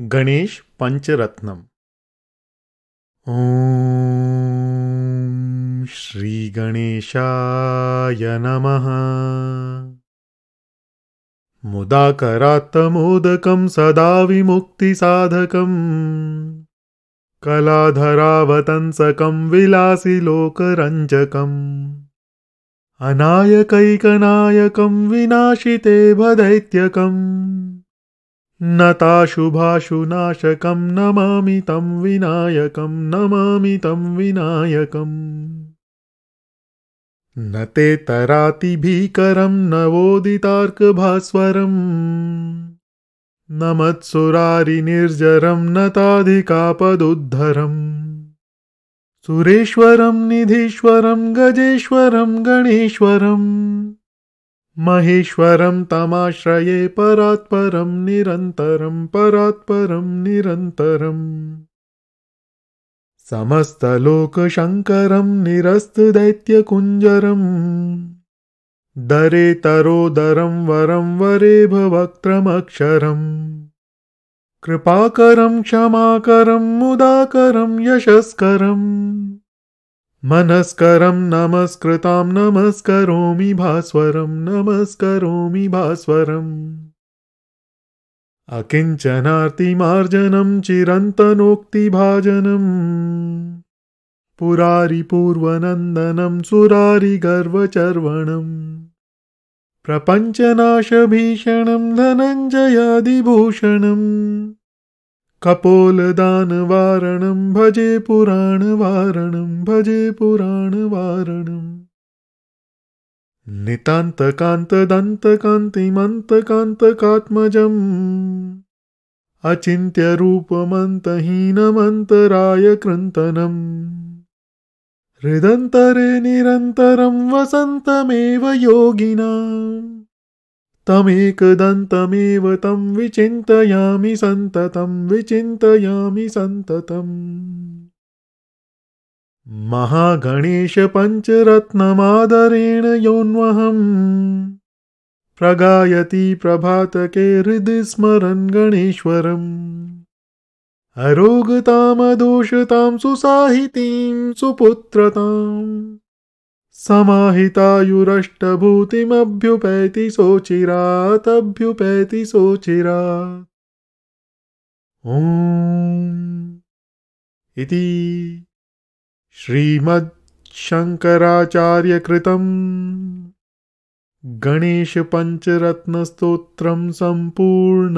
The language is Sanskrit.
गणेश गणेशपञ्चरत्नम् ॐ श्रीगणेशाय नमः मुदाकरात्तमोदकं सदा विमुक्तिसाधकम् कलाधरावतंसकं लोकरञ्जकम् अनायकैकनायकं विनाशिते भदैत्यकम् नताशुभाशुनाशकं नमामि तं विनायकं नमामि तं विनायकम् न ते तरातिभीकरं नवोदितार्कभास्वरम् न मत्सुरारिनिर्जरं नताधिकापदुद्धरम् सुरेश्वरं निधीश्वरं गजेश्वरं गणेश्वरम् महेश्वरं तमाश्रये परात्परं निरन्तरं परात्परं निरन्तरम् समस्तलोकशङ्करं निरस्तदैत्यकुञ्जरम् दरेतरोदरं वरं वरे भवत्रमक्षरम् कृपाकरं क्षमाकरं मुदाकरं यशस्करम् मनस्करं नमस्कृतां नमस्करोमि भास्वरं नमस्करोमि भास्वरम् अकिञ्चनार्तिमार्जनं चिरन्तनोक्तिभाजनम् पुरारिपूर्वनन्दनं सुरारिगर्वचर्वणम् प्रपञ्चनाशभीषणं धनञ्जयादिभूषणम् कपोलदानवारणं भजे पुराणवारणं भजे पुराणवारणम् नितान्तकान्तदन्तकान्तिमन्तकान्तकात्मजम् अचिन्त्यरूपमन्तहीनमन्तराय कृन्तनम् हृदन्तरे निरन्तरं वसन्तमेव योगिना तमेकदन्तमेव तं विचिन्तयामि सन्ततं विचिन्तयामि सन्ततम् महागणेशपञ्चरत्नमादरेण योऽन्वहम् प्रगायति प्रभातके हृदि स्मरन् गणेश्वरम् अरोगतामदोषतां सुसाहितीं सुपुत्रताम् समाहितायुरष्टभूतिमभ्युपैति सोचिरात् अभ्युपैति इति श्रीमच्छङ्कराचार्यकृतं गणेशपञ्चरत्नस्तोत्रं सम्पूर्णम्